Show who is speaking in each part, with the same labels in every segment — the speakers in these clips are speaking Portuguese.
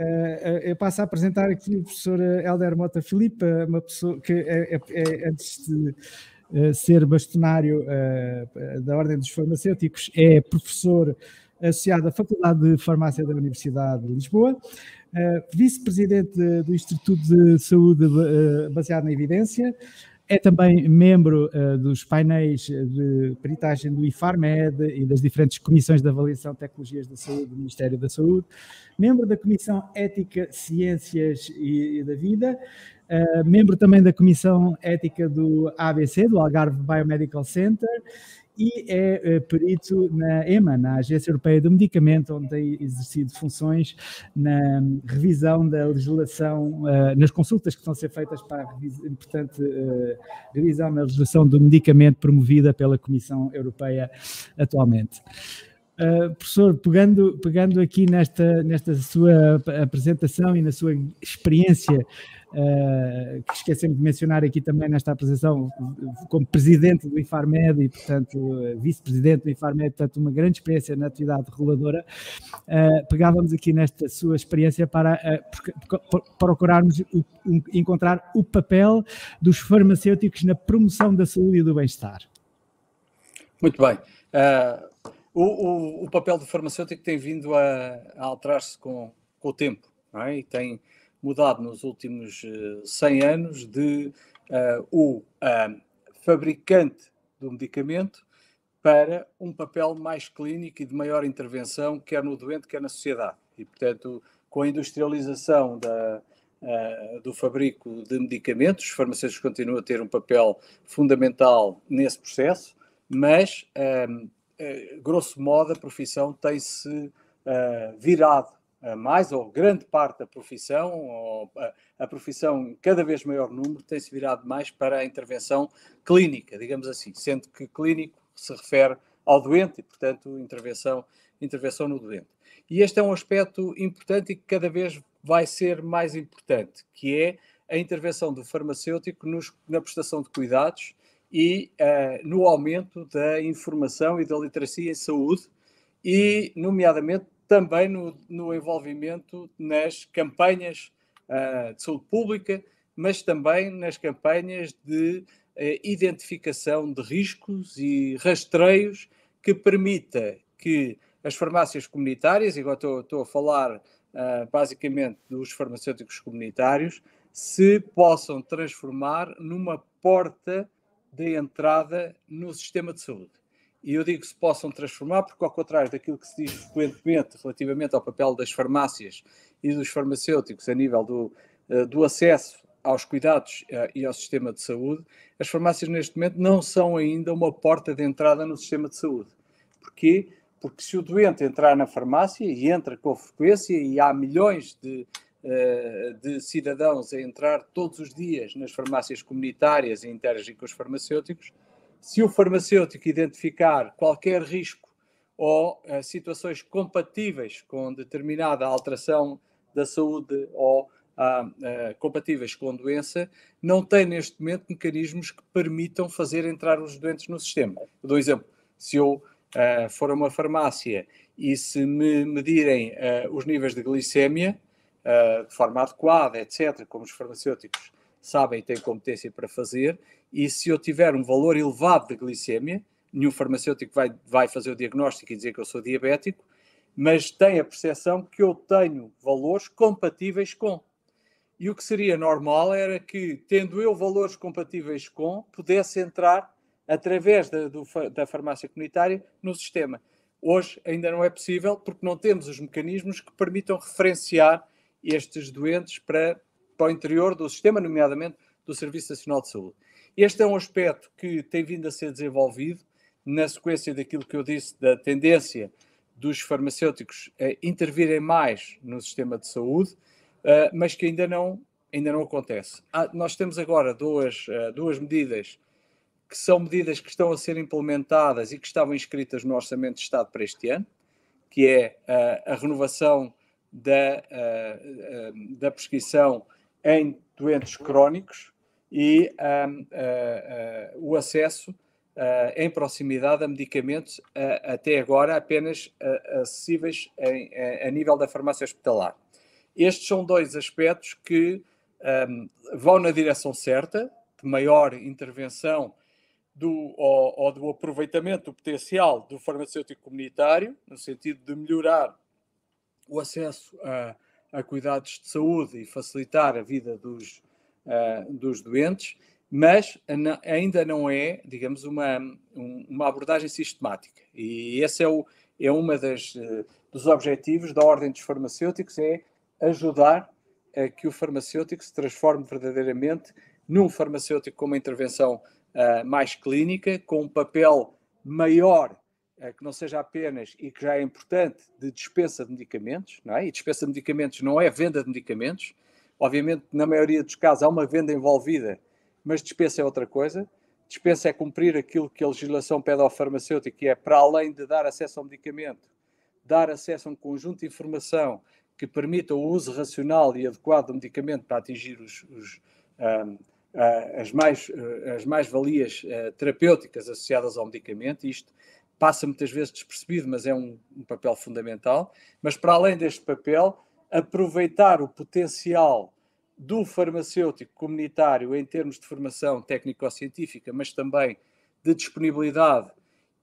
Speaker 1: Eh, eh, eu passo a apresentar aqui o professor eh, Helder Mota Filipe, uma pessoa que é, é, é antes de eh, ser bastonário eh, da Ordem dos Farmacêuticos, é professor associado à Faculdade de Farmácia da Universidade de Lisboa, eh, vice-presidente do Instituto de Saúde baseado na evidência, é também membro dos painéis de peritagem do IFARMED e das diferentes comissões de avaliação de tecnologias da saúde do Ministério da Saúde, membro da Comissão Ética, Ciências e, da Vida Uh, membro também da Comissão Ética do ABC, do Algarve Biomedical Center, e é uh, perito na EMA, na Agência Europeia do Medicamento, onde tem exercido funções na revisão da legislação, uh, nas consultas que estão a ser feitas para a importante revisão na legislação do medicamento promovida pela Comissão Europeia atualmente. Uh, professor, pegando, pegando aqui nesta, nesta sua apresentação e na sua experiência que eh, esquecemos de mencionar aqui também nesta apresentação, como presidente do IFARMED e, portanto, eh, vice-presidente do IFARMED, portanto, uma grande experiência na atividade reguladora, eh, pegávamos aqui nesta sua experiência para procurarmos encontrar o papel dos farmacêuticos na promoção da saúde e do bem-estar. Muito
Speaker 2: bem. Uh, o, o, o, papel do farmacêutico tem vindo a, a alterar-se com, com o tempo, não é? E tem mudado nos últimos 100 eh, anos de uh, o uh, fabricante do medicamento para um papel mais clínico e de maior intervenção, quer no doente, quer na sociedade. E, portanto, com a industrialização da, uh, do fabrico de medicamentos, os farmacêuticos continuam a ter um papel fundamental nesse processo, mas, grosso modo, a profissão tem-se virado mais, ou grande parte da profissão, ou a, profissão cada vez maior número, tem-se virado mais para a intervenção clínica, digamos assim, sendo que clínico se refere ao doente e, portanto, intervenção, intervenção no doente. E este é um aspecto importante e que cada vez vai ser mais importante, que é a intervenção do farmacêutico nos, na prestação de cuidados e uh, no aumento da informação e da literacia em saúde, e, nomeadamente, também no, no envolvimento nas campanhas uh, de saúde pública, mas também nas campanhas de uh, identificação de riscos e rastreios que permita que as farmácias comunitárias, e agora estou, estou a falar uh, basicamente dos farmacêuticos comunitários, se possam transformar numa porta de entrada no sistema de saúde. E eu digo que se possam transformar, porque, ao contrário daquilo que se diz frequentemente relativamente ao papel das farmácias e dos farmacêuticos a nível do, eh, do acesso aos cuidados eh, e ao sistema de saúde, as farmácias neste momento não são ainda uma porta de entrada no sistema de saúde. Porquê? Porque se o doente entrar na farmácia e entra com frequência, e há milhões de, eh, de cidadãos a entrar todos os dias nas farmácias comunitárias e interagir com os farmacêuticos, se o farmacêutico identificar qualquer risco ou uh, situações compatíveis com determinada alteração da saúde ou uh, compatíveis com doença, não tem neste momento mecanismos que permitam fazer entrar os doentes no sistema. Eu dou um exemplo. Se eu uh, for a uma farmácia e se me medirem os níveis de glicémia de forma adequada, etc., como os farmacêuticos sabem e têm competência para fazer, e se eu tiver um valor elevado de glicemia, nenhum farmacêutico vai, vai fazer o diagnóstico e dizer que eu sou diabético, mas tem a percepção que eu tenho valores compatíveis com. E o que seria normal era que, tendo eu valores compatíveis com, pudesse entrar através da, do, da farmácia comunitária no sistema. Hoje ainda não é possível porque não temos os mecanismos que permitam referenciar estes doentes para para o interior do sistema, nomeadamente do Serviço Nacional de Saúde. Este é um aspecto que tem vindo a ser desenvolvido na sequência daquilo que eu disse da tendência dos farmacêuticos a intervirem mais no sistema de saúde, ah, mas que ainda não, ainda não acontece. Ah, nós temos agora duas, ah, duas medidas que são medidas que estão a ser implementadas e que estavam inscritas no Orçamento de Estado para este ano, que é a renovação da, da prescrição em doentes crónicos e uh, uh, o acesso uh, em proximidade a medicamentos uh, até agora apenas uh, acessíveis em, a, uh, a, nível da farmácia hospitalar. Estes são dois aspectos que um, vão na direção certa, de maior intervenção do, ou, ou do aproveitamento do potencial do farmacêutico comunitário, no sentido de melhorar o acesso a a cuidados de saúde e facilitar a vida dos, uh, dos doentes, mas ainda não é, digamos, uma, uma abordagem sistemática. E esse é, o, é um ah, dos objetivos da Ordem dos Farmacêuticos, é ajudar a que o farmacêutico se transforme verdadeiramente num farmacêutico com uma intervenção uh, mais clínica, com um papel maior eh, que não seja apenas, e que já é importante, de dispensa de medicamentos, não é? E dispensa de medicamentos não é venda de medicamentos. Obviamente, na maioria dos casos, há uma venda envolvida, mas dispensa é outra coisa. Dispensa é cumprir aquilo que a legislação pede ao farmacêutico, que é, para além de dar acesso ao medicamento, dar acesso a um conjunto de informação que permita o uso racional e adequado do medicamento para atingir os, os, um, eh, as mais-valias mais uh, eh, terapêuticas associadas ao medicamento. Isto passa muitas vezes despercebido, mas é um, um papel fundamental. Mas para além deste papel, aproveitar o potencial do farmacêutico comunitário em termos de formação técnico-científica, mas também de disponibilidade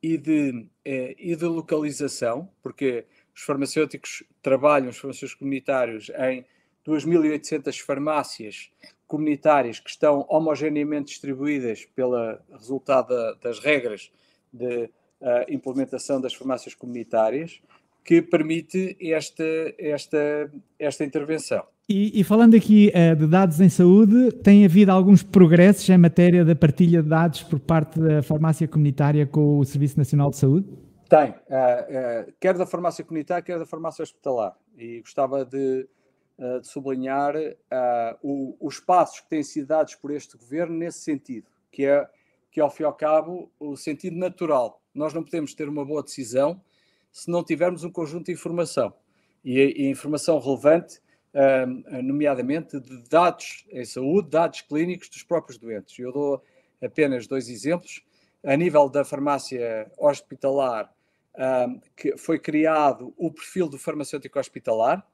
Speaker 2: e de, eh, e de localização, porque os farmacêuticos trabalham, os farmacêuticos comunitários, em 2.800 farmácias comunitárias que estão homogeneamente distribuídas pela resultado das regras de a implementação das farmácias comunitárias, que permite esta, esta, esta intervenção.
Speaker 1: E, e falando aqui uh, de dados em saúde, tem havido alguns progressos em matéria da partilha de dados por parte da farmácia comunitária com o Serviço Nacional de Saúde? Tem, uh,
Speaker 2: uh, quer da farmácia comunitária, quer da farmácia hospitalar. E gostava de, de sublinhar o, os passos que têm sido dados por este governo nesse sentido, que é que ao fim e ao cabo o sentido natural. Nós não podemos ter uma boa decisão se não tivermos um conjunto de informação. E, e informação relevante, um, nomeadamente de dados em saúde, dados clínicos dos próprios doentes. Eu dou apenas dois exemplos. A nível da farmácia hospitalar, um, que foi criado o perfil do farmacêutico hospitalar,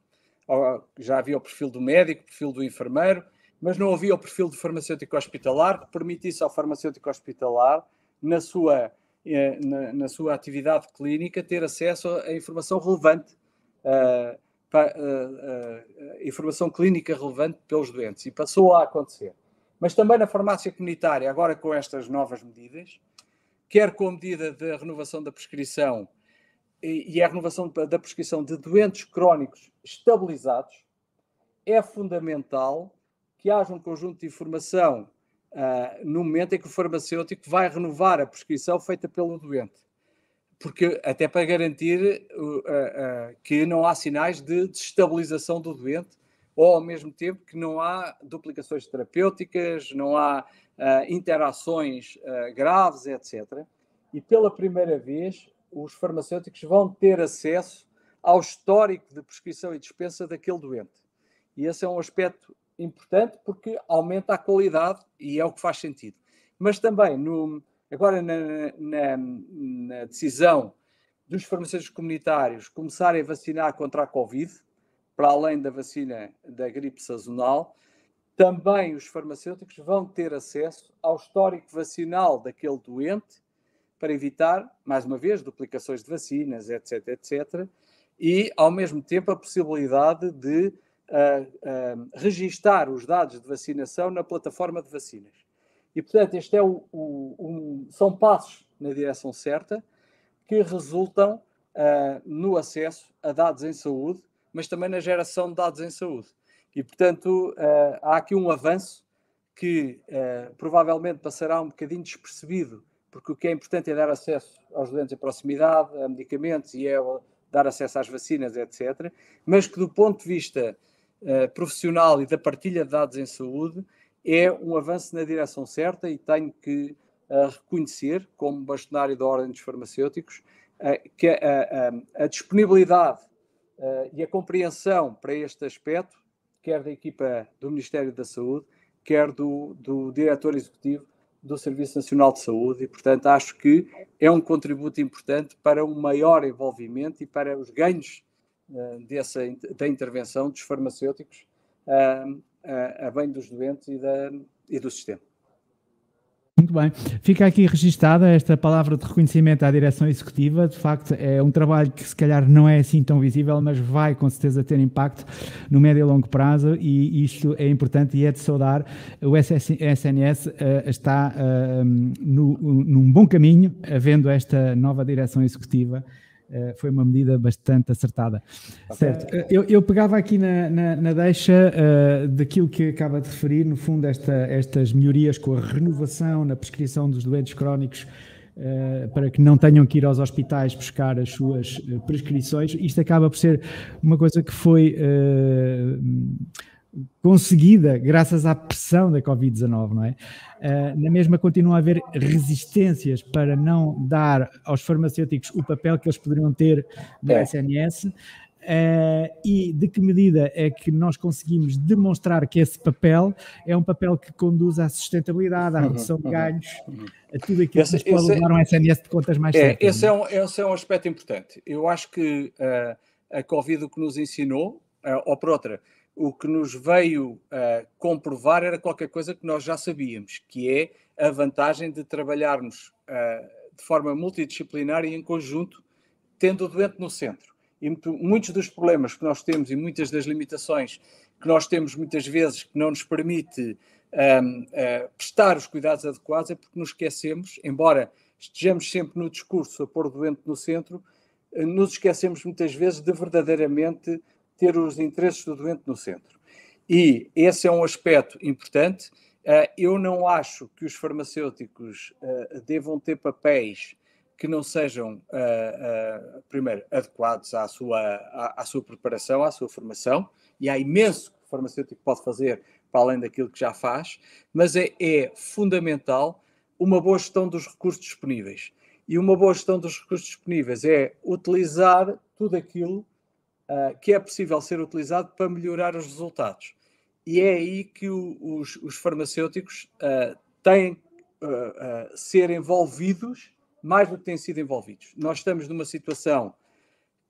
Speaker 2: já havia o perfil do médico, o perfil do enfermeiro, mas não havia o perfil de farmacêutico hospitalar que permitisse ao farmacêutico hospitalar, na sua, eh, na, na sua atividade clínica, ter acesso a informação relevante, uh, pa, uh, uh, informação clínica relevante pelos doentes, e passou a acontecer. Mas também na farmácia comunitária, agora com estas novas medidas, quer com a medida da renovação da prescrição e, e a renovação da prescrição de doentes crónicos estabilizados, é fundamental que haja um conjunto de informação uh, no momento em que o farmacêutico vai renovar a prescrição feita pelo doente. Porque, até para garantir uh, uh, que não há sinais de destabilização do doente, ou ao mesmo tempo que não há duplicações terapêuticas, não há interações graves, etc. E pela primeira vez, os farmacêuticos vão ter acesso ao histórico de prescrição e dispensa daquele doente. E esse é um aspecto importante porque aumenta a qualidade e é o que faz sentido. Mas também, no, agora na, na, na decisão dos farmacêuticos comunitários começarem a vacinar contra a Covid, para além da vacina da gripe sazonal, também os farmacêuticos vão ter acesso ao histórico vacinal daquele doente para evitar, mais uma vez, duplicações de vacinas, etc, etc, e ao mesmo tempo a possibilidade de registar os dados de vacinação na plataforma de vacinas. E, portanto, este é o, o, um, são passos na direção certa que resultam uh, no acesso a dados em saúde, mas também na geração de dados em saúde. E, portanto, uh, há aqui um avanço que uh, provavelmente passará um bocadinho despercebido, porque o que é importante é dar acesso aos doentes em proximidade, a medicamentos e é dar acesso às vacinas, etc. Mas que, do ponto de vista eh, profissional e da partilha de dados em saúde é um avanço na direção certa e tenho que uh, reconhecer, como bastonário da Ordem dos Farmacêuticos, eh, que a, disponibilidade e a compreensão para este aspecto, quer da equipa do Ministério da Saúde, quer do, do diretor executivo do Serviço Nacional de Saúde, e portanto acho que é um contributo importante para um maior envolvimento e para os ganhos eh, dessa, da intervenção dos farmacêuticos a, eh, eh, a bem dos doentes e, da, e do sistema.
Speaker 1: Muito bem. Fica aqui registada esta palavra de reconhecimento à direção executiva. De facto, é um trabalho que se calhar não é assim tão visível, mas vai com certeza ter impacto no médio e longo prazo e isto é importante e é de saudar. O SNS uh, está uh, no, num bom caminho, havendo esta nova direção executiva. Eh, foi uma medida bastante acertada. certo. certo. Eh, eu, eu, pegava aqui na, na, na deixa uh, daquilo que acaba de referir, no fundo, esta, estas melhorias com a renovação na prescrição dos doentes crónicos. Uh, para que não tenham que ir aos hospitais buscar as suas prescrições. Isto acaba por ser uma coisa que foi uh, conseguida graças à pressão da Covid-19, não é? Eh, na mesma continua a haver resistências para não dar aos farmacêuticos o papel que eles poderiam ter no é. SNS. Eh, e de que medida é que nós conseguimos demonstrar que esse papel é um papel que conduz à sustentabilidade, à uhum, redução de uhum. ganhos, a tudo aquilo esse, que nos pode é levar um SNS de contas mais é, esse, é, é
Speaker 2: um, esse é um aspecto importante. Eu acho que uh, a Covid o que nos ensinou, uh, ou por outra, o que nos veio uh, comprovar era qualquer coisa que nós já sabíamos, que é a vantagem de trabalharmos uh, de forma multidisciplinar e em conjunto, tendo o doente no centro. E muitos dos problemas que nós temos e muitas das limitações que nós temos muitas vezes que não nos permite um, uh, ah, ah, prestar os cuidados adequados é porque nos esquecemos, embora estejamos sempre no discurso a pôr o doente no centro, nos esquecemos muitas vezes de verdadeiramente ter os interesses do doente no centro. E esse é um aspecto importante. Ah, eu não acho que os farmacêuticos ah, devam ter papéis que não sejam, ah, primeiro, adequados à sua, à, sua preparação, à sua formação, e há imenso que o farmacêutico pode fazer para além daquilo que já faz, mas é, é fundamental uma boa gestão dos recursos disponíveis. E uma boa gestão dos recursos disponíveis é utilizar tudo aquilo ah, que é possível ser utilizado para melhorar os resultados. E é aí que o, os, os, farmacêuticos uh, têm uh, ser envolvidos mais do que têm sido envolvidos. Nós estamos numa situação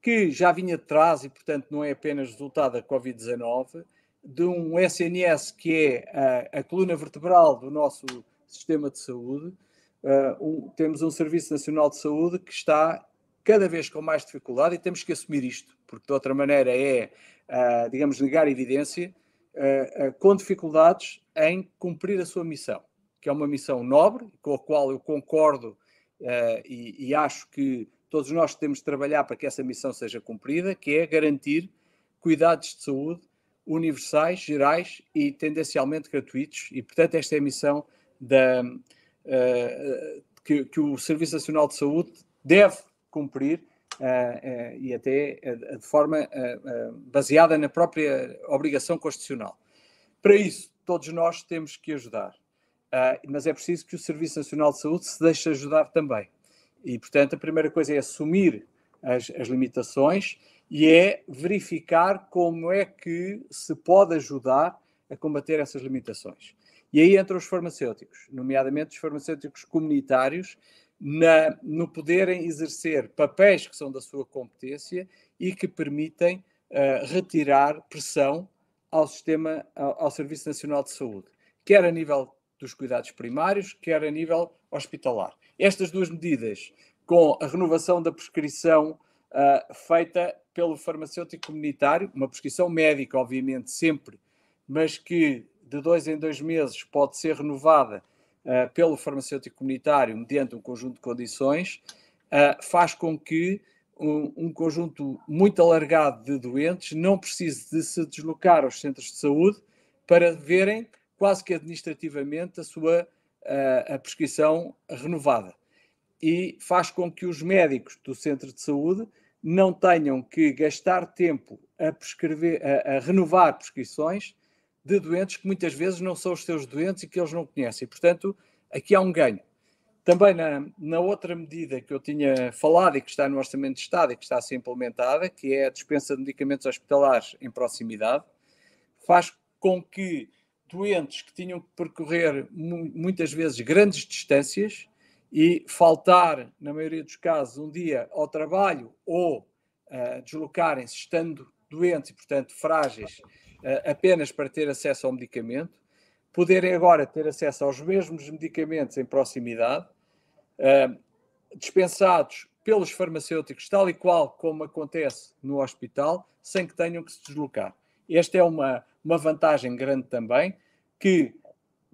Speaker 2: que já vinha de trás e, portanto, não é apenas resultado da Covid-19, de um SNS que é a, a, coluna vertebral do nosso sistema de saúde. Uh, um, temos um Serviço Nacional de Saúde que está cada vez com mais dificuldade e temos que assumir isto, porque de outra maneira é, uh, digamos, negar evidência, uh, uh, com dificuldades em cumprir a sua missão, que é uma missão nobre, com a qual eu concordo e, e, acho que todos nós temos de trabalhar para que essa missão seja cumprida, que é garantir cuidados de saúde universais, gerais e tendencialmente gratuitos, e portanto esta é a missão da, que, que o Serviço Nacional de Saúde deve cumprir uh, uh, e até eh, de forma baseada na própria obrigação constitucional. Para isso, todos nós temos que ajudar, mas é preciso que o Serviço Nacional de Saúde se deixe ajudar também. E, portanto, a primeira coisa é assumir as, as limitações e é verificar como é que se pode ajudar a combater essas limitações. E aí entram os farmacêuticos, nomeadamente os farmacêuticos comunitários, na, no poderem exercer papéis que são da sua competência e que permitem uh, retirar pressão ao sistema, ao, ao, Serviço Nacional de Saúde, quer a nível dos cuidados primários, quer a nível hospitalar. Estas duas medidas, com a renovação da prescrição uh, feita pelo farmacêutico comunitário, uma prescrição médica, obviamente, sempre, mas que de dois em dois meses pode ser renovada eh, pelo farmacêutico comunitário, mediante um conjunto de condições, uh, faz com que um, um, conjunto muito alargado de doentes não precise de se deslocar aos centros de saúde para verem, quase que administrativamente, a sua uh, a prescrição renovada. E faz com que os médicos do centro de saúde não tenham que gastar tempo a, prescrever, a, a renovar prescrições de doentes que muitas vezes não são os seus doentes e que eles não conhecem. Portanto, aqui há um ganho. Também na, na outra medida que eu tinha falado e que está no Orçamento de Estado e que está a ser implementada, que é a dispensa de medicamentos hospitalares em proximidade, faz com que doentes que tinham que percorrer muitas vezes grandes distâncias e faltar, na maioria dos casos, um dia ao trabalho ou uh, deslocarem-se estando doentes e, portanto, frágeis eh, apenas para ter acesso ao medicamento, poderem agora ter acesso aos mesmos medicamentos em proximidade, eh, dispensados pelos farmacêuticos, tal e qual como acontece no hospital, sem que tenham que se deslocar. Esta é uma, uma vantagem grande também, que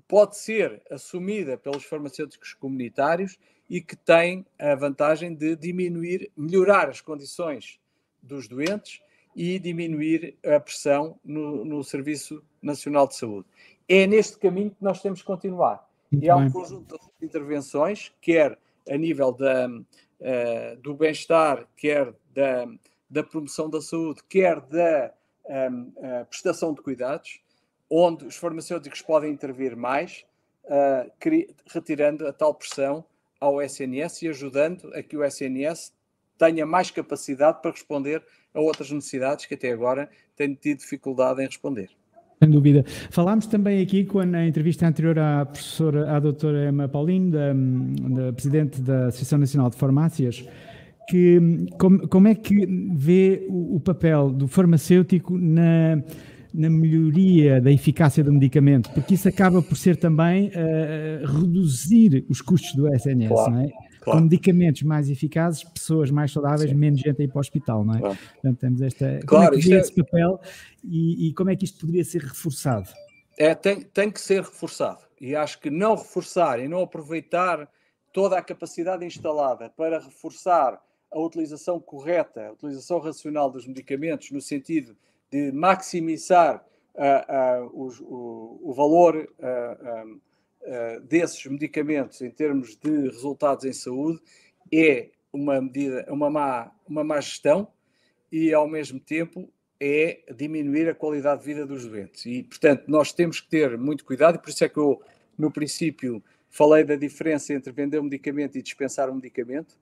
Speaker 2: pode ser assumida pelos farmacêuticos comunitários e que tem a vantagem de diminuir, melhorar as condições dos doentes e diminuir a pressão no, no Serviço Nacional de Saúde. É neste caminho que nós temos que continuar. Muito e há um bem. conjunto de intervenções, quer a nível da, uh, do bem-estar, quer da, da promoção da saúde, quer da um, eh, prestação de cuidados, onde os farmacêuticos podem intervir mais, uh, retirando a tal pressão ao SNS e ajudando a que o SNS tenha mais capacidade para responder a outras necessidades que até agora tem tido dificuldade em responder.
Speaker 1: Sem dúvida. Falámos também aqui na entrevista anterior à professora, à doutora Emma Paulino, da, da presidente da Associação Nacional de Farmácias, que como, como é que vê o, o papel do farmacêutico na, na melhoria da eficácia do medicamento? Porque isso acaba por ser também uh, reduzir os custos do SNS, claro. não é? claro. com medicamentos mais eficazes, pessoas mais saudáveis, Sim. menos gente a ir para o hospital, não é? Claro. Portanto, temos esta. Claro, como é que é... esse papel e, e, como é que isto poderia ser reforçado?
Speaker 2: É, tem, tem que ser reforçado. E acho que não reforçar e não aproveitar toda a capacidade instalada para reforçar a utilização correta, a utilização racional dos medicamentos, no sentido de maximizar uh, uh, os, o, o, valor uh, ah, um, eh, desses medicamentos em termos de resultados em saúde é uma medida, uma má, uma má gestão e, ao mesmo tempo, é diminuir a qualidade de vida dos doentes. E, portanto, nós temos que ter muito cuidado, e por isso é que eu, no princípio, falei da diferença entre vender um medicamento e dispensar um medicamento,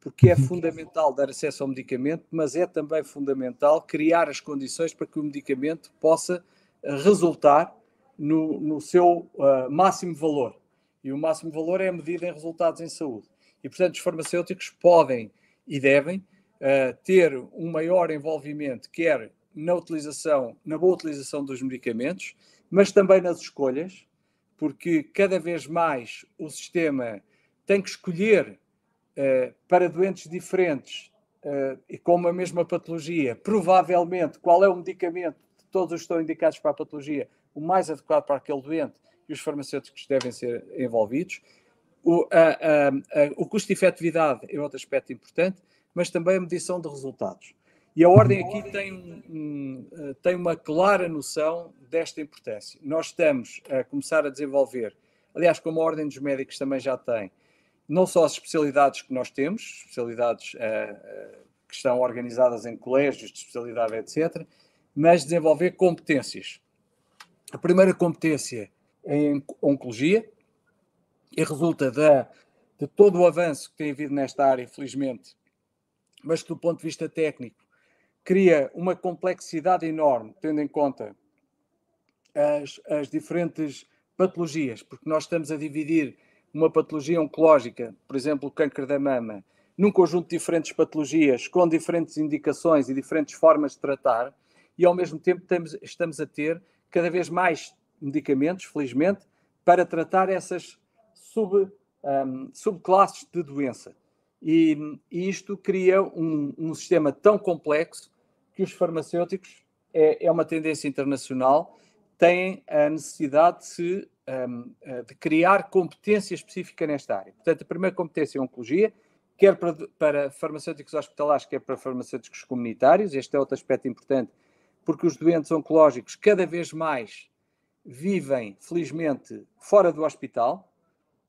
Speaker 2: porque é fundamental dar acesso ao medicamento, mas é também fundamental criar as condições para que o medicamento possa resultar no, no seu uh, máximo valor. E o máximo valor é medida em resultados em saúde. E, portanto, os farmacêuticos podem e devem uh, ter um maior envolvimento, quer na utilização, na boa utilização dos medicamentos, mas também nas escolhas, porque cada vez mais o sistema tem que escolher uh, para doentes diferentes uh, e com a mesma patologia, provavelmente, qual é o medicamento todos os estão indicados para a patologia, o mais adequado para aquele doente e os farmacêuticos devem ser envolvidos. O, a, a, a, o custo-efetividade é outro aspecto importante, mas também a medição de resultados. E a Ordem aqui tem, eh, tem uma clara noção desta importância. Nós estamos a começar a desenvolver, aliás, como a Ordem dos Médicos também já tem, não só as especialidades que nós temos, especialidades uh, que estão organizadas em colégios de especialidade, etc., mas desenvolver competências. A primeira competência é em oncologia e resulta da, de todo o avanço que tem havido nesta área, felizmente, mas que do ponto de vista técnico cria uma complexidade enorme, tendo em conta as, as diferentes patologias, porque nós estamos a dividir uma patologia oncológica, por exemplo, o câncer da mama, num conjunto de diferentes patologias, com diferentes indicações e diferentes formas de tratar, e ao mesmo tempo estamos, estamos a ter cada vez mais medicamentos, felizmente, para tratar essas sub, um, subclasses de doença. E, e isto cria um, um, sistema tão complexo que os farmacêuticos, é, é uma tendência internacional, têm a necessidade de, se, um, de criar competência específica nesta área. Portanto, a primeira competência é a oncologia, quer para, para farmacêuticos hospitalares, quer para farmacêuticos comunitários. Este é outro aspecto importante porque os doentes oncológicos cada vez mais vivem, felizmente, fora do hospital,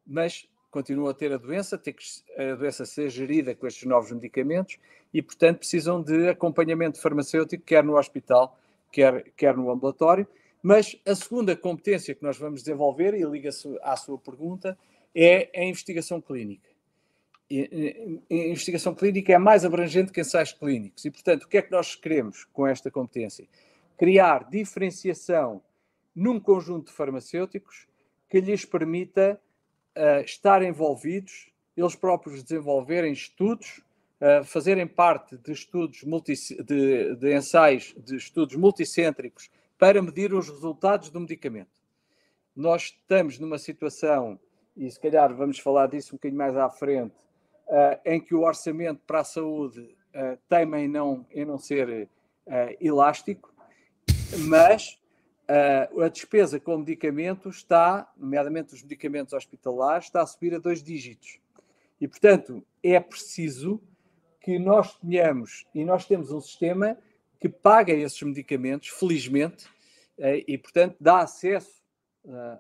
Speaker 2: mas continuam a ter a doença, tem que a doença ser gerida com estes novos medicamentos e, portanto, precisam de acompanhamento farmacêutico, quer no hospital, quer, quer no ambulatório. Mas a segunda competência que nós vamos desenvolver, e liga-se à sua pergunta, é a investigação clínica investigação clínica é mais abrangente que ensaios clínicos. E, portanto, o que é que nós queremos com esta competência? Criar diferenciação num conjunto de farmacêuticos que lhes permita uh, estar envolvidos, eles próprios desenvolverem estudos, uh, fazerem parte de estudos multi, de, de ensaios, de estudos multicêntricos para medir os resultados do medicamento. Nós estamos numa situação, e se calhar vamos falar disso um bocadinho mais à frente, eh, em que o orçamento para a saúde eh, teima em não, em não ser eh, elástico, mas a despesa com medicamentos está, nomeadamente os medicamentos hospitalares, está a subir a dois dígitos. E, portanto, é preciso que nós tenhamos, e nós temos um sistema que paga esses medicamentos, felizmente, e, portanto, dá acesso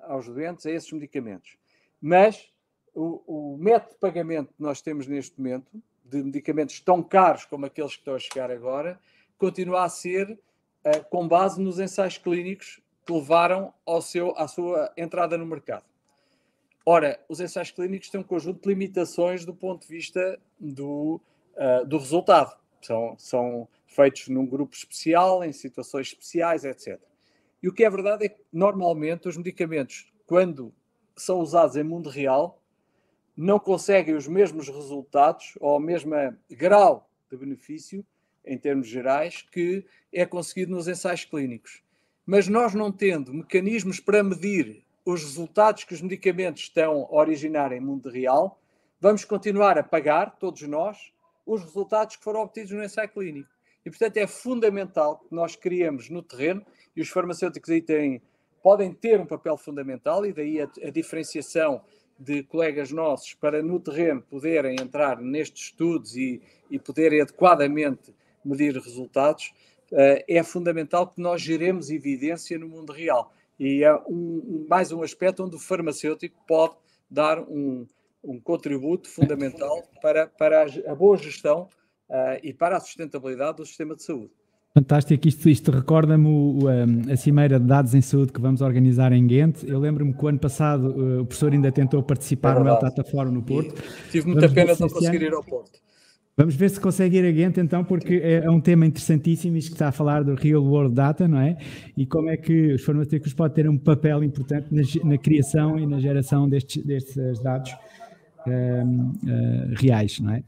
Speaker 2: aos doentes a esses medicamentos. Mas o, o método de pagamento que nós temos neste momento, de medicamentos tão caros como aqueles que estão a chegar agora, continua a ser uh, com base nos ensaios clínicos que levaram ao seu, à sua entrada no mercado. Ora, os ensaios clínicos têm um conjunto de limitações do ponto de vista do, uh, do resultado. São, são feitos num grupo especial, em situações especiais, etc. E o que é verdade é que, normalmente, os medicamentos, quando são usados em mundo real, não conseguem os mesmos resultados ou o mesmo grau de benefício, em termos gerais, que é conseguido nos ensaios clínicos. Mas nós não tendo mecanismos para medir os resultados que os medicamentos estão a originar em mundo real, vamos continuar a pagar, todos nós, os resultados que foram obtidos no ensaio clínico. E, portanto, é fundamental que nós criemos no terreno, e os farmacêuticos aí têm, podem ter um papel fundamental, e daí a, a diferenciação de colegas nossos para no terreno poderem entrar nestes estudos e, e poderem adequadamente medir resultados, eh, é fundamental que nós geremos evidência no mundo real. E é um, mais um aspecto onde o farmacêutico pode dar um, um contributo fundamental para, para a boa gestão eh, e para a sustentabilidade do sistema
Speaker 1: de saúde. Fantástico, isto, isto recorda-me a Cimeira de Dados em Saúde que vamos organizar em Ghent. Eu lembro-me que o ano passado uh, o professor ainda tentou participar é no El Tata Forum no Porto. E tive muita vamos pena de não conseguir ir ao Porto. Vamos ver se consegue ir a Ghent então, porque é, é um tema interessantíssimo, isto que está a falar do real world data, não é? E como é que os farmacêuticos podem ter um papel importante na, na criação e na geração destes, destes dados um, uh, reais, não é?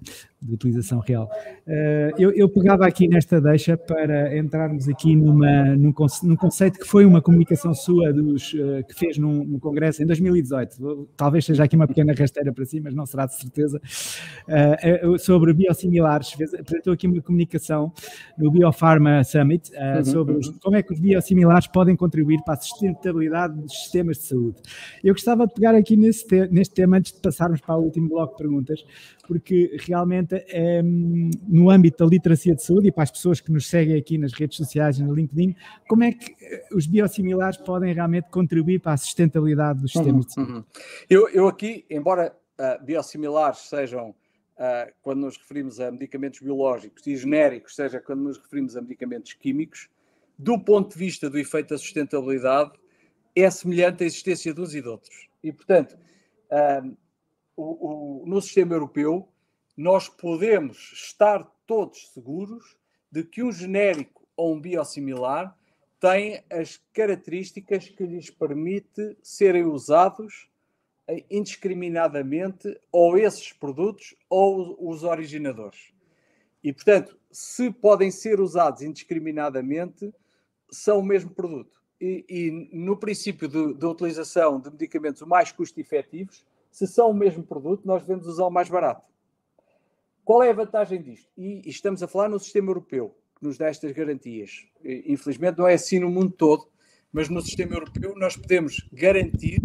Speaker 1: de utilização real. Eh, eu, eu, pegava aqui nesta deixa para entrarmos aqui numa, num, num conceito que foi uma comunicação sua dos, eh, que fez num, num, congresso em 2018. Talvez seja aqui uma pequena rasteira para si, mas não será de certeza. Eh, sobre biosimilares. Apresentou aqui uma comunicação no Biopharma Summit uhum, sobre os, uhum. como é que os biosimilares podem contribuir para a sustentabilidade dos sistemas de saúde. Eu gostava de pegar aqui nesse, neste tema antes de passarmos para o último bloco de perguntas, porque realmente Ehm, no âmbito da literacia de saúde e para as pessoas que nos seguem aqui nas redes sociais e no LinkedIn, como é que eh, os biosimilares podem realmente contribuir para a sustentabilidade dos sistemas de uhum, saúde? Uhum. Eu,
Speaker 2: eu, aqui, embora uh, biosimilares sejam, uh, quando nos referimos a medicamentos biológicos e genéricos, seja quando nos referimos a medicamentos químicos, do ponto de vista do efeito da sustentabilidade, é semelhante à existência de uns e de outros. E, portanto, ehm, o, o, no sistema europeu, nós podemos estar todos seguros de que um genérico ou um biosimilar tem as características que lhes permite serem usados eh, indiscriminadamente ou esses produtos ou os originadores. E, portanto, se podem ser usados indiscriminadamente, são o mesmo produto. E, e no princípio da utilização de medicamentos mais custo-efetivos, se são o mesmo produto, nós devemos usar o mais barato. Qual é a vantagem disto? E, e estamos a falar no sistema europeu, que nos dá estas garantias. Infelizmente não é assim no mundo todo, mas no sistema europeu nós podemos garantir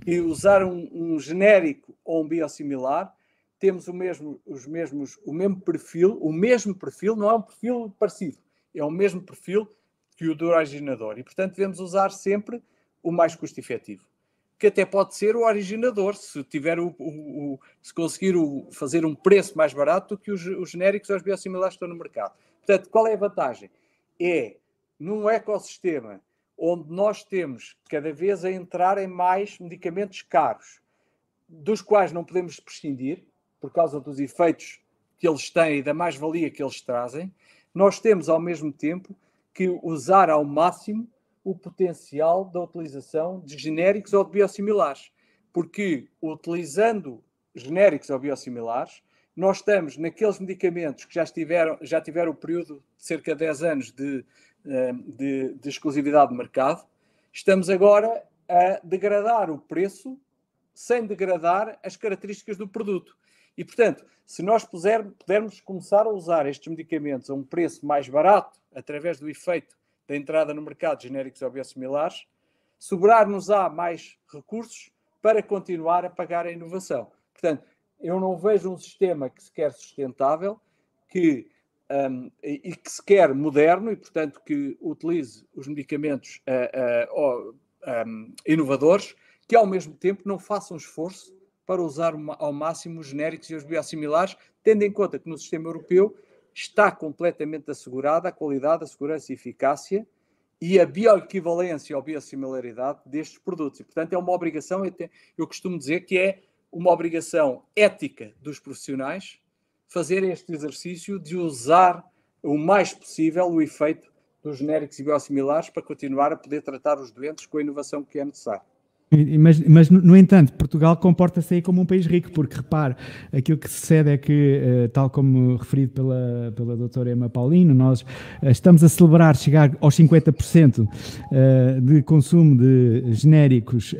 Speaker 2: que usar um, um genérico ou um biosimilar temos o mesmo, os mesmos, o mesmo perfil, o mesmo perfil, não é um perfil parecido, é o mesmo perfil que o do originador. E, portanto, devemos usar sempre o mais custo-efetivo que até pode ser o originador, se tiver o, o, o se conseguir o, fazer um preço mais barato do que os, os genéricos ou os biosimilares que estão no mercado. Portanto, qual é a vantagem? É num ecossistema onde nós temos cada vez a entrar em mais medicamentos caros, dos quais não podemos prescindir por causa dos efeitos que eles têm e da mais-valia que eles trazem, nós temos ao mesmo tempo que usar ao máximo o potencial da utilização de genéricos ou de biosimilares. Porque utilizando genéricos ou biosimilares, nós estamos naqueles medicamentos que já tiveram, já tiveram o período de cerca de 10 anos de, eh, de, de exclusividade de mercado, estamos agora a degradar o preço sem degradar as características do produto. E, portanto, se nós puser, pudermos começar a usar estes medicamentos a um preço mais barato, através do efeito da entrada no mercado de genéricos ou biosimilares, sobrar-nos-á mais recursos para continuar a pagar a inovação. Portanto, eu não vejo um sistema que sequer sustentável que, um, e que sequer moderno e, portanto, que utilize os medicamentos uh, eh, uh, eh, um, inovadores que, ao mesmo tempo, não faça um esforço para usar uma, ao máximo os genéricos e os biosimilares, tendo em conta que no sistema europeu está completamente assegurada a qualidade, a segurança e eficácia e a bioequivalência ou biosimilaridade destes produtos. E, portanto, é uma obrigação, eu costumo dizer que é uma obrigação ética dos profissionais fazer este exercício de usar o mais possível o efeito dos genéricos e biosimilares para continuar a poder tratar os doentes com a inovação que é necessária.
Speaker 1: Mas, mas, no entanto, Portugal comporta-se aí como um país rico, porque repare, aquilo que sucede é que, eh, tal como referido pela, pela doutora Emma Paulino, nós eh, estamos a celebrar chegar aos 50% eh, de consumo de genéricos,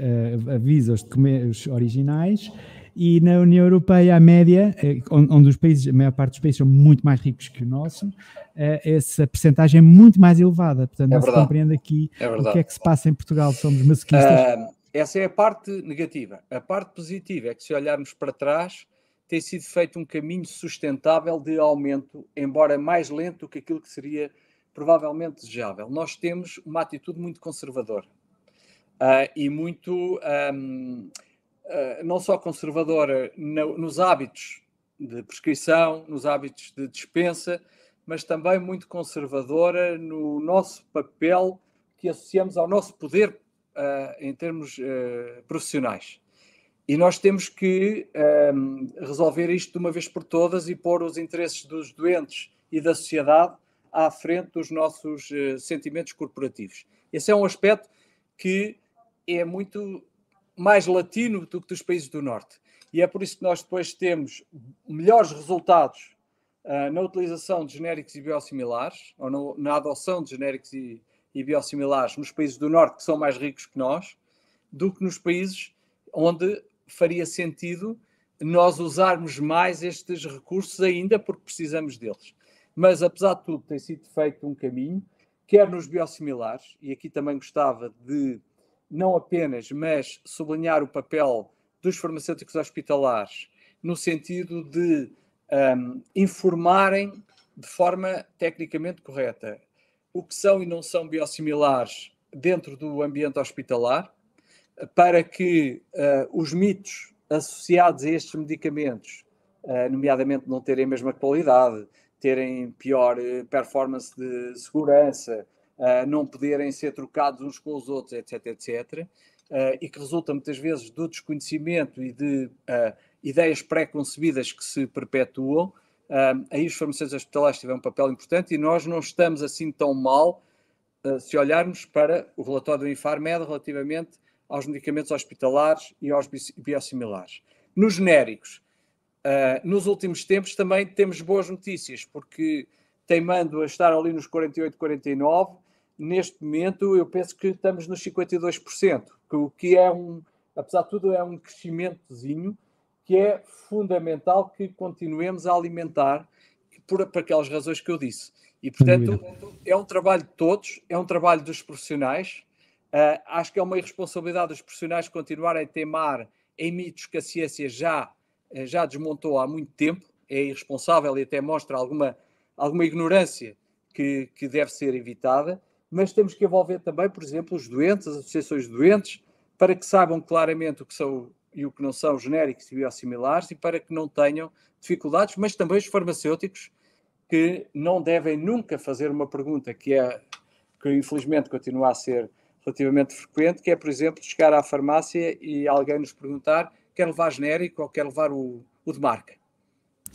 Speaker 1: avisos de comer originais, e na União Europeia, a média, onde os países, a maior parte dos países são muito mais ricos que o nosso, essa percentagem é muito mais elevada. Portanto, é não verdade. se compreende aqui é o que é que se passa em Portugal. Somos masoquistas.
Speaker 2: Uh, essa é a parte negativa. A parte positiva é que, se olharmos para trás, tem sido feito um caminho sustentável de aumento, embora mais lento do que aquilo que seria provavelmente desejável. Nós temos uma atitude muito conservadora uh, e muito, um, uh, ah, não só conservadora no, nos hábitos de prescrição, nos hábitos de dispensa, mas também muito conservadora no nosso papel que associamos ao nosso poder uh, em termos uh, profissionais. E nós temos que um, ehm, resolver isto de uma vez por todas e pôr os interesses dos doentes e da sociedade à frente dos nossos uh, sentimentos corporativos. Esse é um aspecto que é muito mais latino do que dos países do Norte. E é por isso que nós depois temos melhores resultados uh, na utilização de genéricos e biosimilares, ou no, na adoção de genéricos e e biosimilares nos países do Norte, que são mais ricos que nós, do que nos países onde faria sentido nós usarmos mais estes recursos ainda porque precisamos deles. Mas, apesar de tudo, tem sido feito um caminho, quer nos biosimilares, e aqui também gostava de, não apenas, mas sublinhar o papel dos farmacêuticos hospitalares no sentido de um, informarem de forma tecnicamente correta o que são e não são biosimilares dentro do ambiente hospitalar, para que uh, os mitos associados a estes medicamentos, uh, nomeadamente não terem a mesma qualidade, terem pior eh, performance de segurança, uh, não poderem ser trocados uns com os outros, etc, etc, e que resulta muitas vezes do desconhecimento e de ideias pré-concebidas que se perpetuam, Uh, aí os farmacêuticos hospitalares tiveram um papel importante e nós não estamos assim tão mal uh, se olharmos para o relatório do Infarmed relativamente aos medicamentos hospitalares e aos biosimilares. Nos genéricos, uh, nos últimos tempos também temos boas notícias, porque teimando a estar ali nos 48, 49, neste momento eu penso que estamos nos 52%, que o que é um, apesar de tudo, é um crescimentozinho, que é fundamental que continuemos a alimentar por, por aquelas razões que eu disse. E, portanto, é um trabalho de todos, é um trabalho dos profissionais. Uh, acho que é uma irresponsabilidade dos profissionais continuarem a teimar em mitos que a ciência já, eh, já desmontou há muito tempo. É irresponsável e até mostra alguma, alguma ignorância que, que deve ser evitada. Mas temos que envolver também, por exemplo, os doentes, as associações de doentes, para que saibam claramente o que são e o que não são genéricos e biosimilares e para que não tenham dificuldades, mas também os farmacêuticos que não devem nunca fazer uma pergunta que é que infelizmente continua a ser relativamente frequente, que é, por exemplo, chegar à farmácia e alguém nos perguntar quer levar genérico ou quer levar o, o de marca.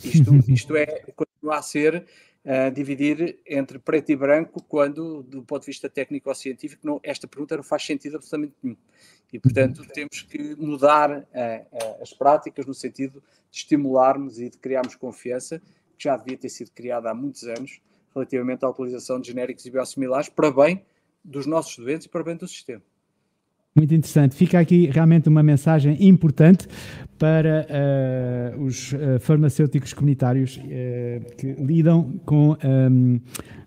Speaker 2: Isto, isto é, continua a ser uh, dividir entre preto e branco, quando, do ponto de vista técnico ou científico, não, esta pergunta não faz sentido absolutamente nenhum. E, portanto, temos que mudar eh, eh, as práticas no sentido de estimularmos e de criarmos confiança, que já devia ter sido criada há muitos anos, relativamente à utilização de genéricos e biosimilares, para bem dos nossos doentes e para bem do sistema.
Speaker 1: Muito interessante. Fica aqui realmente uma mensagem importante para uh, os uh, farmacêuticos comunitários uh, que lidam com um, ehm,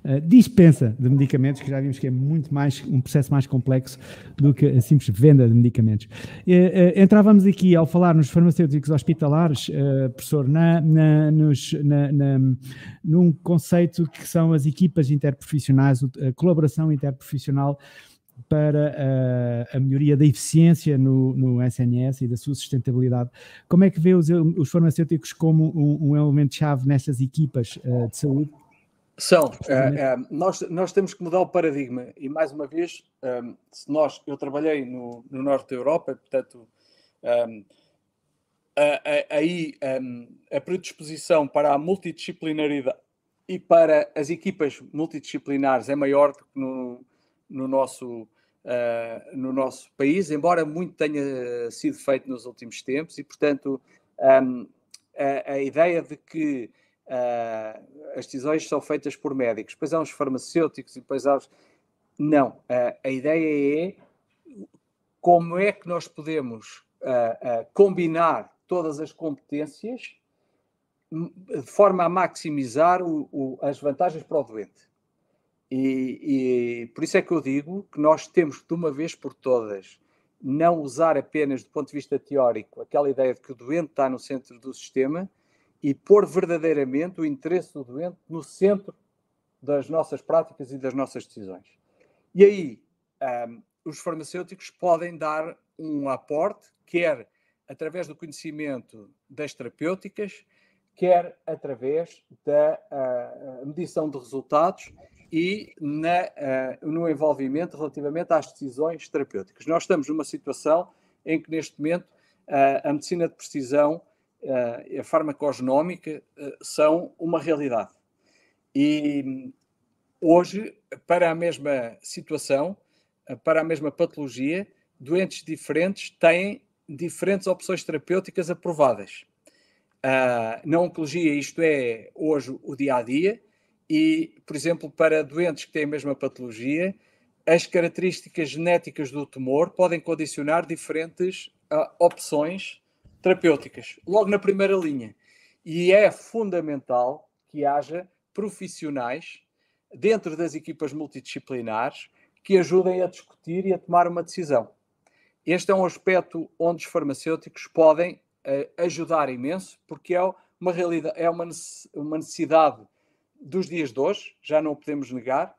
Speaker 1: a dispensa de medicamentos, que já vimos que é muito mais um processo mais complexo do que a simples venda de medicamentos. entrávamos aqui ao falar nos farmacêuticos hospitalares, professor, na, na, nos, na, na, num conceito que são as equipas interprofissionais, a colaboração interprofissional para a, eh, a melhoria da eficiência no, no, SNS e da sua sustentabilidade. Como é que vê os, os farmacêuticos como um, um elemento-chave nestas equipas uh, de saúde?
Speaker 2: São, eh, nós, nós temos que mudar o paradigma e mais uma vez, um, se nós, eu trabalhei no, no norte da Europa, portanto, um, aí a, a, a predisposição para a multidisciplinaridade e para as equipas multidisciplinares é maior do que no, no nosso, uh, no nosso país, embora muito tenha sido feito nos últimos tempos, e portanto um, a, a, ideia de que uh, as decisões são feitas por médicos, depois há os farmacêuticos e depois há os. Não, uh, a ideia é como é que nós podemos eh, combinar todas as competências hum, de forma a maximizar o, o, as vantagens para o doente. E, e, por isso é que eu digo que nós temos, de uma vez por todas, não usar apenas do ponto de vista teórico aquela ideia de que o doente está no centro do sistema e pôr verdadeiramente o interesse do doente no centro das nossas práticas e das nossas decisões. E aí, um, os farmacêuticos podem dar um aporte, quer através do conhecimento das terapêuticas, quer através da ah, ah, medição de resultados e na, uh, no envolvimento relativamente às decisões terapêuticas. Nós estamos numa situação em que, neste momento, uh, a medicina de precisão e eh, a farmacogenómica são uma realidade. E hum, hoje, para a mesma situação, para a mesma patologia, doentes diferentes têm diferentes opções terapêuticas aprovadas. Uh, na oncologia, isto é hoje o dia a dia, e, por exemplo, para doentes que têm a mesma patologia, as características genéticas do tumor podem condicionar diferentes uh, opções terapêuticas, logo na primeira linha. E é fundamental que haja profissionais dentro das equipas multidisciplinares que ajudem a discutir e a tomar uma decisão. Este é um aspecto onde os farmacêuticos podem uh, ajudar imenso, porque é uma, realidade, é uma necessidade dos dias de hoje, já não o podemos negar,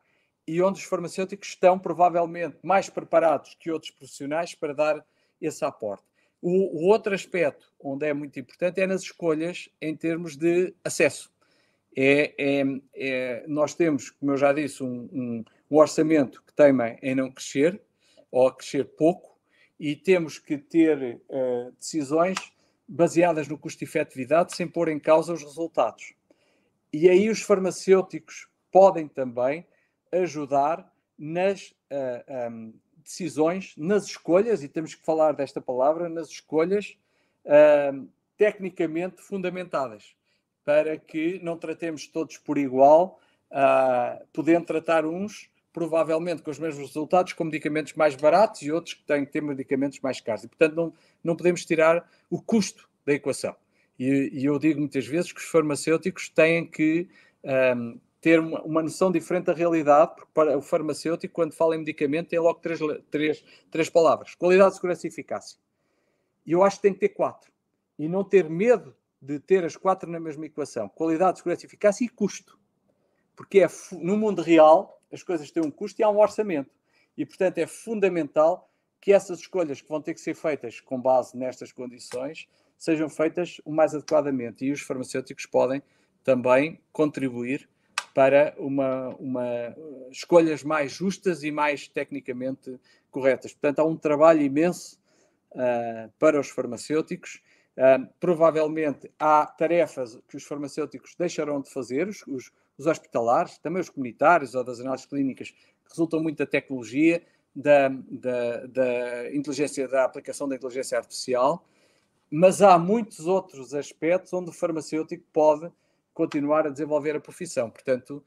Speaker 2: e onde os farmacêuticos estão provavelmente mais preparados que outros profissionais para dar esse aporte. O, o outro aspecto onde é muito importante é nas escolhas em termos de acesso. É, é, é, nós temos, como eu já disse, um, um, um orçamento que teima em não crescer ou crescer pouco e temos que ter uh, decisões baseadas no custo-efetividade sem pôr em causa os resultados. E aí os farmacêuticos podem também ajudar nas uh, ah, um, ah, decisões, nas escolhas, e temos que falar desta palavra, nas escolhas uh, tecnicamente fundamentadas, para que não tratemos todos por igual, uh, podendo tratar uns provavelmente com os mesmos resultados, com medicamentos mais baratos e outros que têm que ter medicamentos mais caros. E, portanto, não, não podemos tirar o custo da equação. E, e eu digo muitas vezes que os farmacêuticos têm que um, ter uma, uma, noção diferente da realidade, porque para o farmacêutico, quando fala em medicamento, tem logo três, três, três palavras: qualidade, segurança e eficácia. E eu acho que tem que ter quatro. E não ter medo de ter as quatro na mesma equação: qualidade, segurança, e eficácia e custo. Porque é, no mundo real as coisas têm um custo e há um orçamento. E, portanto, é fundamental que essas escolhas que vão ter que ser feitas com base nestas condições sejam feitas o mais adequadamente e os farmacêuticos podem também contribuir para uma, uma, escolhas mais justas e mais tecnicamente corretas. Portanto, há um trabalho imenso uh, para os farmacêuticos. Uh, provavelmente há tarefas que os farmacêuticos deixarão de fazer, os, os, os, hospitalares, também os comunitários ou das análises clínicas, que resultam muito da tecnologia, da, da, da inteligência, da aplicação da inteligência artificial mas há muitos outros aspectos onde o farmacêutico pode continuar a desenvolver a profissão. Portanto,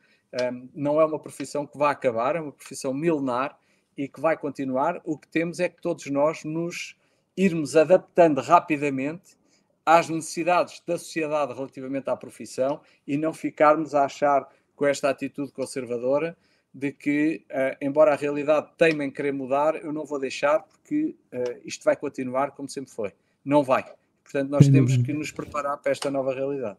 Speaker 2: hum, não é uma profissão que vai acabar, é uma profissão milenar e que vai continuar. O que temos é que todos nós nos irmos adaptando rapidamente às necessidades da sociedade relativamente à profissão e não ficarmos a achar com esta atitude conservadora de que, eh, embora a realidade teima em querer mudar, eu não vou deixar porque eh, isto vai continuar como sempre foi não vai. Portanto, nós sem temos dúvida. que nos preparar para esta nova realidade.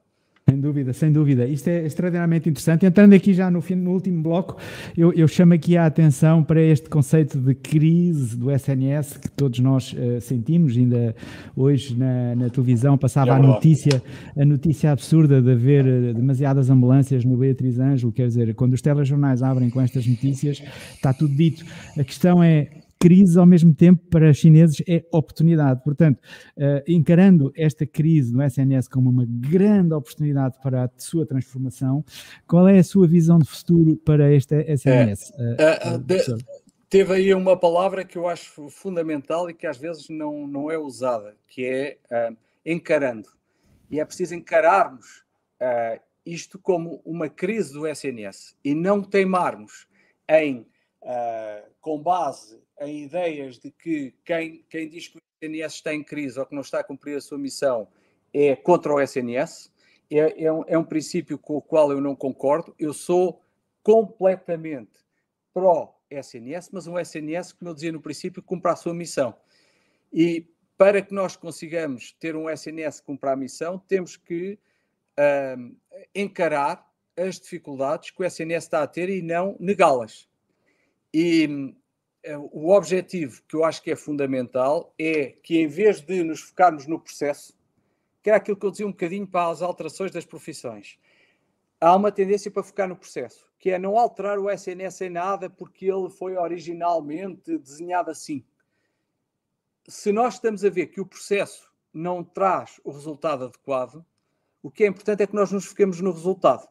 Speaker 1: Sem dúvida, sem dúvida. Isto é extraordinariamente interessante. Entrando aqui já no, fim, no último bloco, eu, eu, chamo aqui a atenção para este conceito de crise do SNS que todos nós uh, sentimos. Ainda hoje na, na televisão passava é a notícia, a notícia absurda de haver eh, demasiadas ambulâncias no Beatriz Ângelo. Quer dizer, quando os telejornais abrem com estas notícias, está tudo dito. A questão é crise ao mesmo tempo para chineses é oportunidade. Portanto, uh, encarando esta crise do SNS como uma grande oportunidade para a sua transformação, qual é a sua visão de futuro para esta SNS? É, uh, de,
Speaker 2: teve aí uma palavra que eu acho fundamental e que às vezes não, não é usada, que é encarando. E é preciso encararmos isto como uma crise do SNS e não teimarmos em, uh, com base em ideias de que quem, quem diz que o SNS está em crise ou que não está a cumprir a sua missão é contra o SNS. É, é, um, é um princípio com o qual eu não concordo. Eu sou completamente pró-SNS, mas um SNS, como eu dizia no princípio, cumpra a sua missão. E para que nós consigamos ter um SNS que cumpra a missão, temos que encarar as dificuldades que o SNS está a ter e não negá-las. E eh, o objetivo que eu acho que é fundamental é que, em vez de nos focarmos no processo, que era aquilo que eu dizia um bocadinho para as alterações das profissões, há uma tendência para focar no processo, que é não alterar o SNS em nada porque ele foi originalmente desenhado assim. Se nós estamos a ver que o processo não traz o resultado adequado, o que é importante é que nós nos foquemos no resultado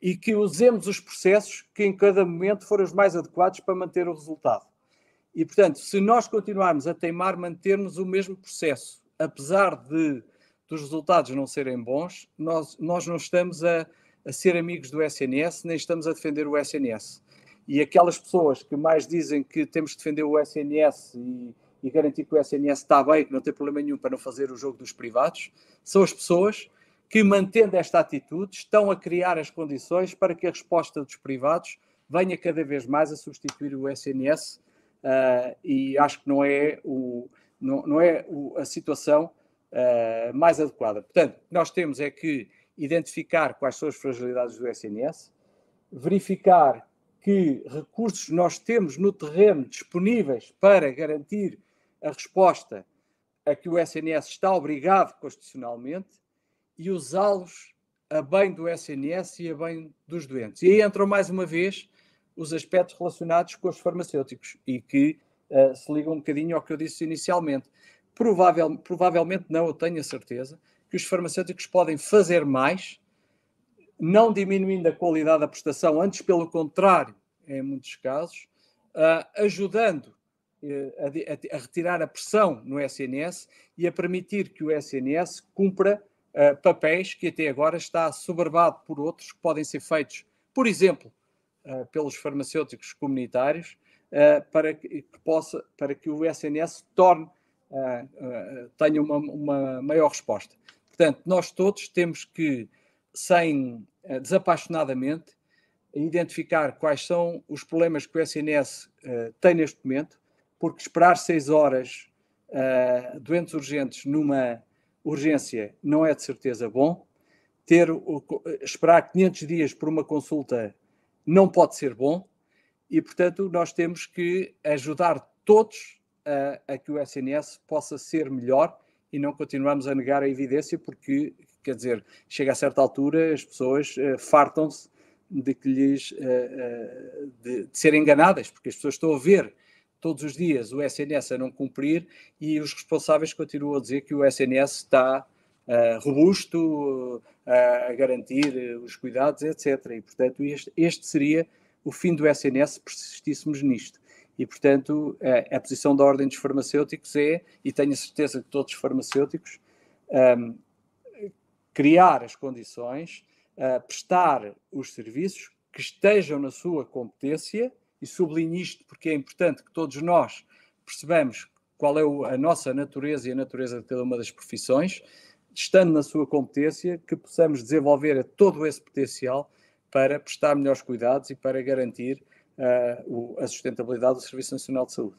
Speaker 2: e que usemos os processos que em cada momento forem os mais adequados para manter o resultado. E, portanto, se nós continuarmos a teimar mantermos o mesmo processo, apesar de dos resultados não serem bons, nós, nós não estamos a, a ser amigos do SNS, nem estamos a defender o SNS. E aquelas pessoas que mais dizem que temos que defender o SNS e, e garantir que o SNS está bem, que não tem problema nenhum para não fazer o jogo dos privados, são as pessoas que, mantendo esta atitude, estão a criar as condições para que a resposta dos privados venha cada vez mais a substituir o SNS uh, e acho que não é, o, não, não é o, a situação uh, mais adequada. Portanto, nós temos é que identificar quais são as fragilidades do SNS, verificar que recursos nós temos no terreno disponíveis para garantir a resposta a que o SNS está obrigado constitucionalmente e usá-los a bem do SNS e a bem dos doentes. E aí entram mais uma vez os aspectos relacionados com os farmacêuticos e que uh, se ligam um bocadinho ao que eu disse inicialmente. Provável, provavelmente não, eu tenho a certeza, que os farmacêuticos podem fazer mais, não diminuindo a qualidade da prestação, antes pelo contrário, em muitos casos, uh, ajudando uh, a, a, retirar a pressão no SNS e a permitir que o SNS cumpra uh, papéis que até agora está soberbado por outros que podem ser feitos. Por exemplo, eh, pelos farmacêuticos comunitários eh, para que, possa, para que o SNS torne, eh, tenha uma, uma maior resposta. Portanto, nós todos temos que, sem desapaixonadamente, identificar quais são os problemas que o SNS tem neste momento, porque esperar seis horas uh, doentes urgentes numa urgência não é de certeza bom. Ter esperar 500 dias por uma consulta não pode ser bom e, portanto, nós temos que ajudar todos a, a que o SNS possa ser melhor e não continuamos a negar a evidência, porque, quer dizer, chega a certa altura, as pessoas uh, fartam-se de, uh, uh, de, de serem enganadas, porque as pessoas estão a ver todos os dias o SNS a não cumprir e os responsáveis continuam a dizer que o SNS está robusto, a, garantir eh, os cuidados, etc. E, portanto, este, este seria o fim do SNS se persistíssemos nisto. E, portanto, a, a, posição da Ordem dos Farmacêuticos é, e tenho a certeza que todos os farmacêuticos, um, criar as condições, uh, prestar os serviços que estejam na sua competência, e sublinho isto porque é importante que todos nós percebamos qual é o, a nossa natureza e a natureza de cada uma das profissões, estando na sua competência, que possamos desenvolver todo esse potencial para prestar melhores cuidados e para garantir uh, a sustentabilidade do Serviço Nacional de Saúde.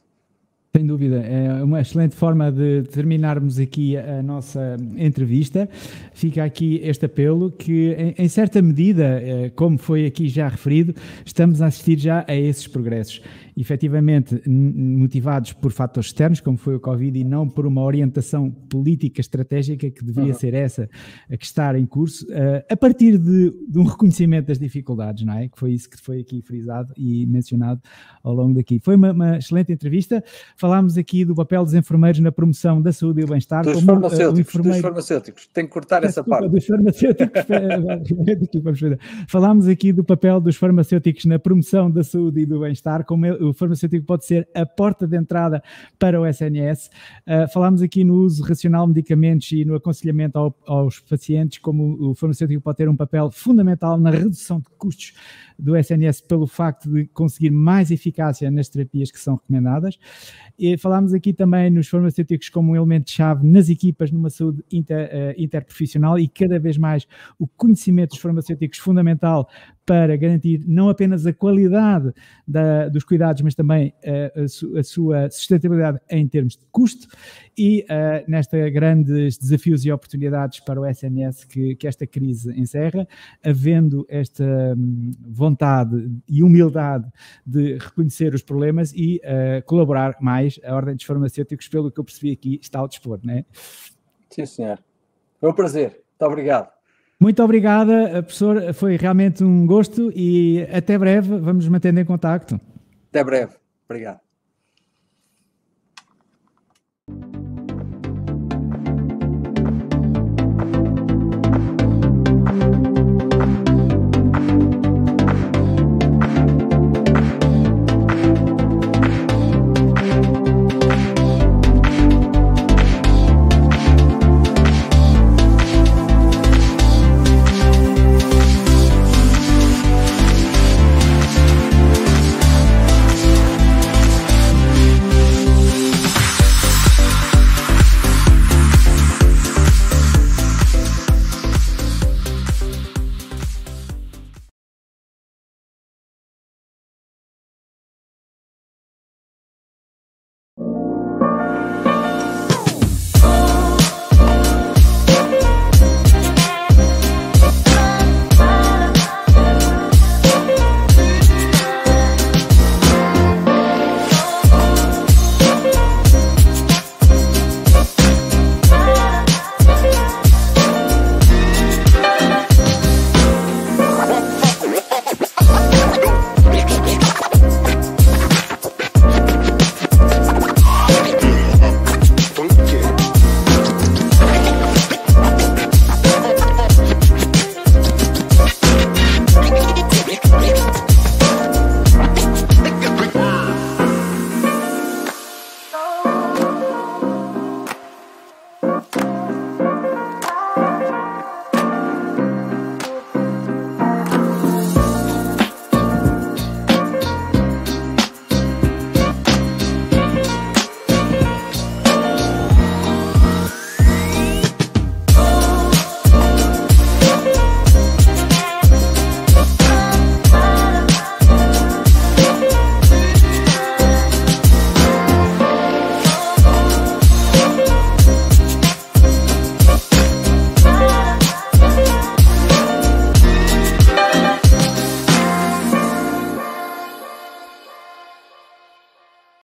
Speaker 1: Sem dúvida, é uma excelente forma de terminarmos aqui a nossa entrevista. Fica aqui este apelo que, em certa medida, eh, como foi aqui já referido, estamos a assistir já a esses progressos efetivamente motivados por fatores externos, como foi o Covid, e não por uma orientação política estratégica que deveria uhum. ser essa a que está em curso, uh, a partir de, de, um reconhecimento das dificuldades, não é? Que foi isso que foi aqui frisado e mencionado ao longo daqui. Foi uma, uma excelente entrevista. Falámos aqui do papel dos enfermeiros na promoção da saúde e do bem-estar. Dos, como, eh, farmacêuticos, uh, enfermeiro... dos tem que cortar essa Desculpa, parte. Dos farmacêuticos, eh, Falámos aqui do papel dos farmacêuticos na promoção da saúde e do bem-estar, como o farmacêutico pode ser a porta de entrada para o SNS. Uh, ah, falámos aqui no uso racional de medicamentos e no aconselhamento ao, aos pacientes, como o farmacêutico pode ter um papel fundamental na redução de custos do SNS pelo facto de conseguir mais eficácia nas terapias que são recomendadas. E falámos aqui também nos farmacêuticos como um elemento-chave nas equipas numa saúde inter, uh, interprofissional e cada vez mais o conhecimento dos farmacêuticos fundamental para garantir não apenas a qualidade da, dos cuidados, mas também uh, a, su, a, sua sustentabilidade em termos de custo e uh, eh, nesta grandes desafios e oportunidades para o SNS que, que esta crise encerra, havendo esta um, vontade e humildade de reconhecer os problemas e uh, colaborar mais, a Ordem dos Farmacêuticos, pelo que eu percebi aqui, está ao dispor, não é? Sim, senhor. Foi um prazer. Muito obrigado. Muito obrigada, eh, professor. Foi realmente um gosto e até breve. Vamos nos mantendo em contacto.
Speaker 2: Até breve. Obrigado.